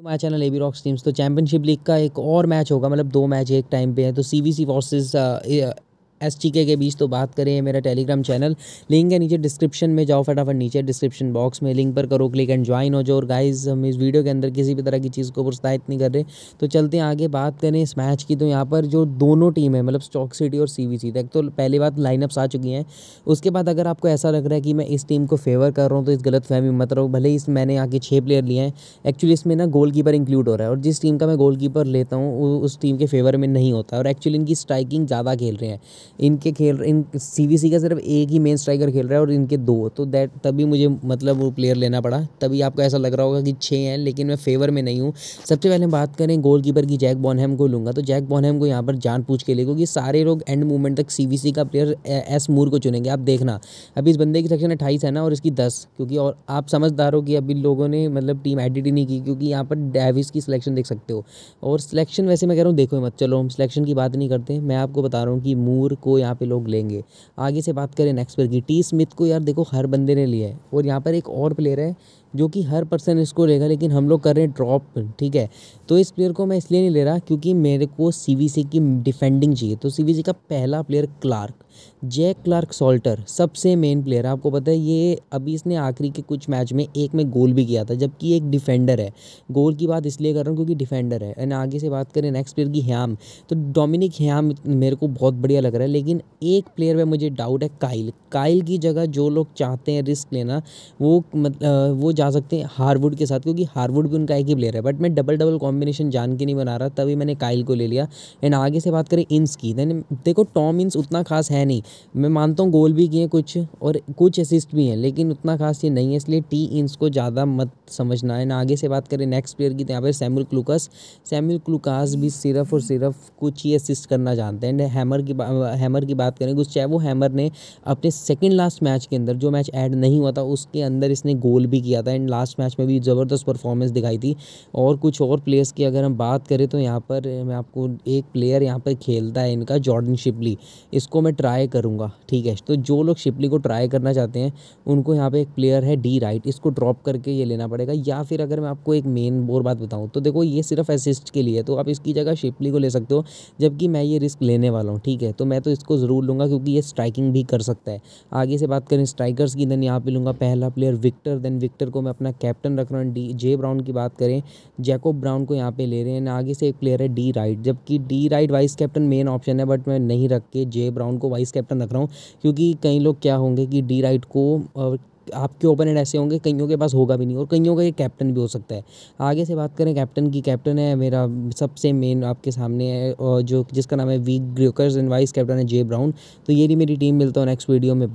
हमारे channel A B rocks teams तो championship league तो का एक और मैच होगा मतलब दो मैच एक टाइम पे है तो C V C versus S T के, बीच तो बात करें मेरा टेलीग्राम चैनल लिंक है नीचे डिस्क्रिप्शन में जाओ फटाफट नीचे डिस्क्रिप्शन बॉक्स में लिंक पर करो क्लिक एंड ज्वाइन हो जाओ और गाइस हम इस वीडियो के अंदर किसी भी तरह की चीज़ को प्रोत्साहित नहीं कर रहे तो चलते हैं आगे बात करें इस मैच की तो यहाँ पर जो दोनों टीम है मतलब स्टॉक सिटी और सी तक तो पहली बात लाइनअप्स आ चुकी हैं उसके बाद अगर आपको ऐसा लग रहा है कि मैं इस टीम को फेवर कर रहा हूँ तो इस गलत फहमी मत रहो भले ही इस मैंने यहाँ के छः प्लेयर लिए हैं एक्चुअली इसमें ना कीपर इंक्लूड हो रहा है और जिस टीम का मैं कीपर लेता हूँ उस टीम के फेवर में नहीं होता और एक्चुअली इनकी स्ट्राइकिंग ज़्यादा खेल रहे हैं इनके खेल इन सी का सिर्फ एक ही मेन स्ट्राइकर खेल रहा है और इनके दो तो दैट तभी मुझे मतलब वो प्लेयर लेना पड़ा तभी आपको ऐसा लग रहा होगा कि छः हैं लेकिन मैं फेवर में नहीं हूँ सबसे पहले बात करें कीपर की जैक बॉनहेम को लूँगा तो जैक बॉनहेम को यहाँ पर जान पूछ के लिए क्योंकि सारे लोग एंड मूवमेंट तक सी का प्लेयर एस मूर को चुनेंगे आप देखना अभी इस बंदे की सेक्शन अट्ठाईस है ना और इसकी दस क्योंकि और आप समझदार हो कि अभी लोगों ने मतलब टीम एडिट ही नहीं की क्योंकि यहाँ पर डेविस की सिलेक्शन देख सकते हो और सिलेक्शन वैसे मैं कह रहा हूँ देखो मत चलो हम सिलेक्शन की बात नहीं करते मैं आपको बता रहा हूँ कि मूर को यहाँ पे लोग लेंगे आगे से बात करें नेक्स्ट प्लेयर की टी स्मिथ को यार देखो हर बंदे ने लिया है और यहाँ पर एक और प्लेयर है जो कि हर पर्सन इसको लेगा लेकिन हम लोग कर रहे हैं ड्रॉप ठीक है तो इस प्लेयर को मैं इसलिए नहीं ले रहा क्योंकि मेरे को सी की डिफेंडिंग चाहिए तो सी का पहला player Clarke Jack Clarke Salter सबसे मेन प्लेयर है आपको पता है ये अभी इसने आखिरी के कुछ मैच में एक में गोल भी किया था जबकि एक डिफेंडर है गोल की बात इसलिए कर रहा हूँ क्योंकि डिफेंडर है एंड आगे से बात करें नेक्स्ट प्लेयर की ह्याम तो डोमिनिक ह्याम मेरे को बहुत बढ़िया लग रहा है लेकिन एक प्लेयर में मुझे डाउट है काइल काइल की जगह जो लोग चाहते हैं रिस्क लेना वो मतलब वो जा जा सकते हैं हारवुड के साथ क्योंकि हार्वुड भी उनका एक ही प्लेयर है बट मैं डबल डबल कॉम्बिनेशन जान के नहीं बना रहा तभी मैंने काइल को ले लिया एंड आगे से बात करें इंस की देन देखो टॉम इंस उतना खास है नहीं मैं मानता हूँ गोल भी किए कुछ और कुछ असिस्ट भी हैं लेकिन उतना खास ये नहीं है इसलिए टी इंस को ज़्यादा मत समझना है आगे से बात करें नेक्स्ट प्लेयर की तो यहाँ पर सैमुल क्लूकस सैमुल क्लूकास भी सिर्फ और सिर्फ कुछ ही असिस्ट करना जानते हैं एंड हैमर की हैमर की बात करें वो हैमर ने अपने सेकेंड लास्ट मैच के अंदर जो मैच ऐड नहीं हुआ था उसके अंदर इसने गोल भी किया था था एंड लास्ट मैच में भी ज़बरदस्त परफॉर्मेंस दिखाई थी और कुछ और प्लेयर्स की अगर हम बात करें तो यहाँ पर मैं आपको एक प्लेयर यहाँ पर खेलता है इनका जॉर्डन शिपली इसको मैं ट्राई करूँगा ठीक है तो जो लोग शिपली को ट्राई करना चाहते हैं उनको यहाँ पर एक प्लेयर है डी राइट इसको ड्रॉप करके ये लेना पड़ेगा या फिर अगर मैं आपको एक मेन बोर बात बताऊँ तो देखो ये सिर्फ असिस्ट के लिए तो आप इसकी जगह शिपली को ले सकते हो जबकि मैं ये रिस्क लेने वाला हूँ ठीक है तो मैं तो इसको ज़रूर लूँगा क्योंकि ये स्ट्राइकिंग भी कर सकता है आगे से बात करें स्ट्राइकर्स की देन यहाँ पे लूँगा पहला प्लेयर विक्टर देन विक्टर को को मैं अपना कैप्टन रख रहा हूँ डी जे ब्राउन की बात करें जैकोब ब्राउन को यहाँ पे ले रहे हैं आगे से एक प्लेयर है डी राइट जबकि D Wright vice captain main option है बट मैं नहीं रख के जे ब्राउन को वाइस कैप्टन रख रहा हूँ क्योंकि कई लोग क्या होंगे कि डी राइट को आपके ओपन एंड ऐसे होंगे कईयों के पास होगा भी नहीं और कईयों का ये कैप्टन भी हो सकता है आगे से बात करें कैप्टन की कैप्टन है मेरा सबसे मेन आपके सामने है और जो जिसका नाम है वी ग्रोकर्स एंड वाइस कैप्टन है जे ब्राउन तो ये भी मेरी टीम मिलता हूँ नेक्स्ट वीडियो में